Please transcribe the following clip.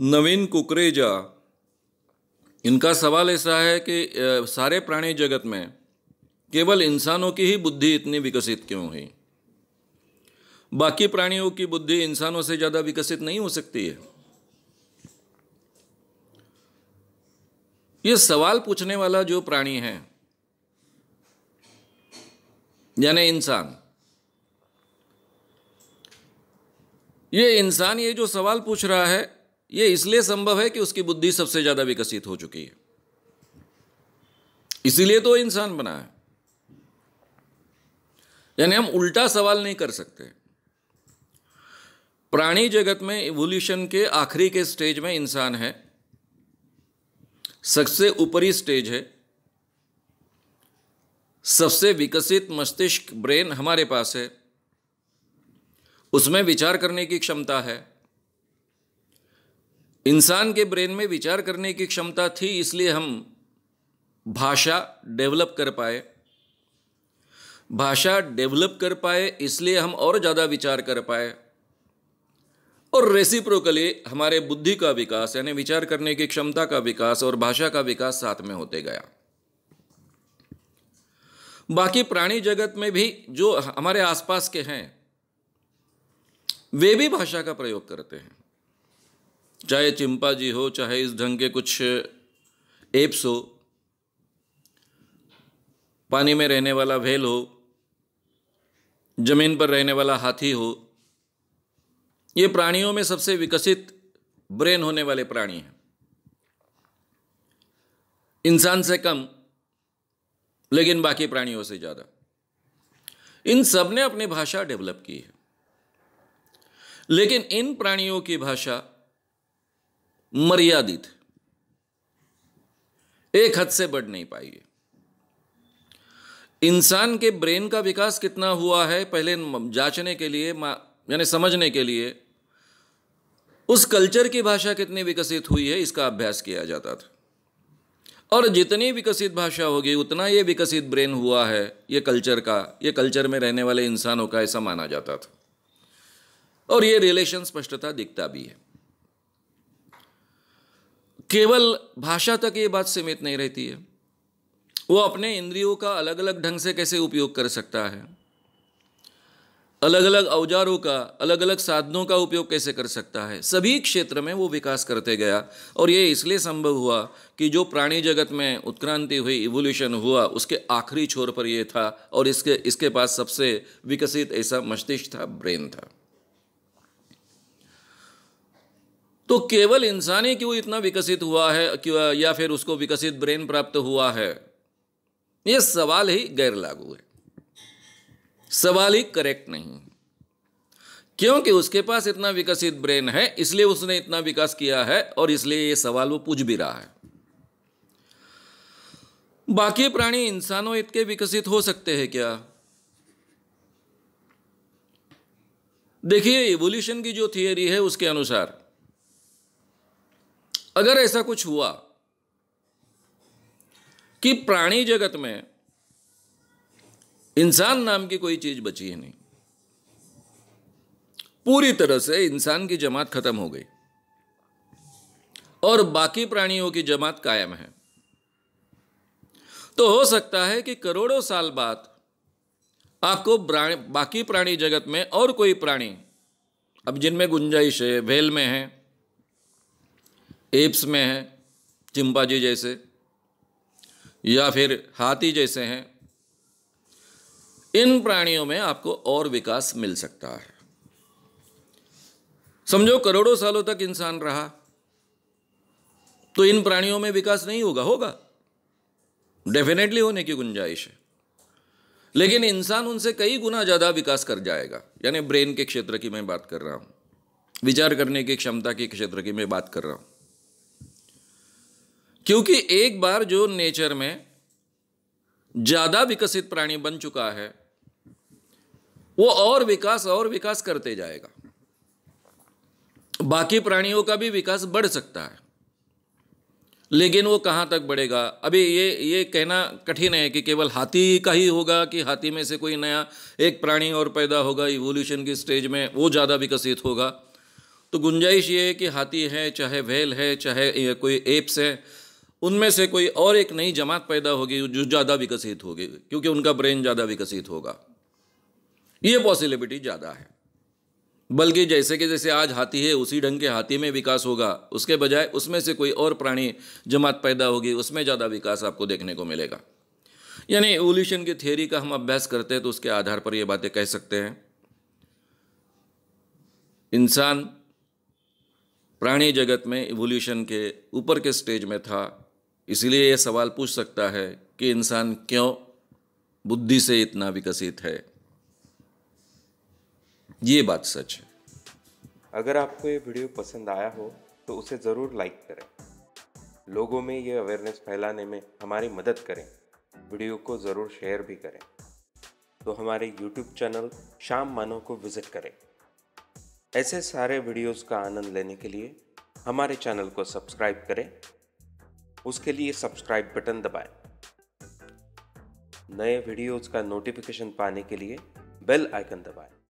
नवीन कुकरेजा इनका सवाल ऐसा है कि सारे प्राणी जगत में केवल इंसानों की ही बुद्धि इतनी विकसित क्यों हुई बाकी प्राणियों की बुद्धि इंसानों से ज़्यादा विकसित नहीं हो सकती है ये सवाल पूछने वाला जो प्राणी है यानी इंसान ये इंसान ये जो सवाल पूछ रहा है यह इसलिए संभव है कि उसकी बुद्धि सबसे ज़्यादा विकसित हो चुकी है इसीलिए तो इंसान बना है यानी हम उल्टा सवाल नहीं कर सकते प्राणी जगत में इवोल्यूशन के आखिरी के स्टेज में इंसान है सबसे ऊपरी स्टेज है सबसे विकसित मस्तिष्क ब्रेन हमारे पास है उसमें विचार करने की क्षमता है इंसान के ब्रेन में विचार करने की क्षमता थी इसलिए हम भाषा डेवलप कर पाए भाषा डेवलप कर पाए इसलिए हम और ज़्यादा विचार कर पाए और रेसिप्रोकली हमारे बुद्धि का विकास यानी विचार करने की क्षमता का विकास और भाषा का विकास साथ में होते गया बाकी प्राणी जगत में भी जो हमारे आसपास के हैं वे भी भाषा का प्रयोग करते हैं चाहे चिंपा जी हो चाहे इस ढंग के कुछ एप्स हो पानी में रहने वाला भेल हो जमीन पर रहने वाला हाथी हो ये प्राणियों में सबसे विकसित ब्रेन होने वाले प्राणी हैं इंसान से कम लेकिन बाकी प्राणियों से ज़्यादा इन सब ने अपनी भाषा डेवलप की है लेकिन इन प्राणियों की भाषा मर्यादित एक हद से बढ़ नहीं पाई है इंसान के ब्रेन का विकास कितना हुआ है पहले जांचने के लिए यानी समझने के लिए उस कल्चर की भाषा कितनी विकसित हुई है इसका अभ्यास किया जाता था और जितनी विकसित भाषा होगी उतना ये विकसित ब्रेन हुआ है ये कल्चर का ये कल्चर में रहने वाले इंसानों का ऐसा माना जाता था और ये रिलेशन स्पष्टता दिखता भी है केवल भाषा तक ये बात सीमित नहीं रहती है वो अपने इंद्रियों का अलग अलग ढंग से कैसे उपयोग कर सकता है अलग अलग औजारों का अलग अलग साधनों का उपयोग कैसे कर सकता है सभी क्षेत्र में वो विकास करते गया और ये इसलिए संभव हुआ कि जो प्राणी जगत में उत्क्रांति हुई इवोल्यूशन हुआ उसके आखिरी छोर पर ये था और इसके इसके पास सबसे विकसित ऐसा मस्तिष्क था ब्रेन था तो केवल इंसान ही क्यों इतना विकसित हुआ है या फिर उसको विकसित ब्रेन प्राप्त हुआ है यह सवाल ही गैर लागू है सवाल ही करेक्ट नहीं क्योंकि उसके पास इतना विकसित ब्रेन है इसलिए उसने इतना विकास किया है और इसलिए यह सवाल वो पूछ भी रहा है बाकी प्राणी इंसानों इतके विकसित हो सकते हैं क्या देखिए इवोल्यूशन की जो थियरी है उसके अनुसार अगर ऐसा कुछ हुआ कि प्राणी जगत में इंसान नाम की कोई चीज बची ही नहीं पूरी तरह से इंसान की जमात खत्म हो गई और बाकी प्राणियों की जमात कायम है तो हो सकता है कि करोड़ों साल बाद आपको बाकी प्राणी जगत में और कोई प्राणी अब जिनमें गुंजाइश है भेल में है एप्स में हैं चिंपाजी जैसे या फिर हाथी जैसे हैं इन प्राणियों में आपको और विकास मिल सकता है समझो करोड़ों सालों तक इंसान रहा तो इन प्राणियों में विकास नहीं होगा होगा डेफिनेटली होने की गुंजाइश है लेकिन इंसान उनसे कई गुना ज़्यादा विकास कर जाएगा यानी ब्रेन के क्षेत्र की मैं बात कर रहा हूं विचार करने की क्षमता के क्षेत्र की मैं बात कर रहा हूं क्योंकि एक बार जो नेचर में ज़्यादा विकसित प्राणी बन चुका है वो और विकास और विकास करते जाएगा बाकी प्राणियों का भी विकास बढ़ सकता है लेकिन वो कहाँ तक बढ़ेगा अभी ये ये कहना कठिन है कि केवल हाथी का ही होगा कि हाथी में से कोई नया एक प्राणी और पैदा होगा इवोल्यूशन की स्टेज में वो ज़्यादा विकसित होगा तो गुंजाइश ये है कि हाथी है चाहे व्हेल है चाहे कोई एप्स है उनमें से कोई और एक नई जमात पैदा होगी जो ज़्यादा विकसित होगी क्योंकि उनका ब्रेन ज़्यादा विकसित होगा ये पॉसिबिलिटी ज़्यादा है बल्कि जैसे कि जैसे आज हाथी है उसी ढंग के हाथी में विकास होगा उसके बजाय उसमें से कोई और प्राणी जमात पैदा होगी उसमें ज़्यादा विकास आपको देखने को मिलेगा यानी एवोल्यूशन की थ्योरी का हम अभ्यास करते हैं तो उसके आधार पर यह बातें कह सकते हैं इंसान प्राणी जगत में इवोल्यूशन के ऊपर के स्टेज में था इसलिए यह सवाल पूछ सकता है कि इंसान क्यों बुद्धि से इतना विकसित है ये बात सच है अगर आपको ये वीडियो पसंद आया हो तो उसे ज़रूर लाइक करें लोगों में ये अवेयरनेस फैलाने में हमारी मदद करें वीडियो को ज़रूर शेयर भी करें तो हमारे यूट्यूब चैनल शाम मानो को विज़िट करें ऐसे सारे वीडियोस का आनंद लेने के लिए हमारे चैनल को सब्सक्राइब करें उसके लिए सब्सक्राइब बटन दबाएं। नए वीडियोस का नोटिफिकेशन पाने के लिए बेल आइकन दबाएं।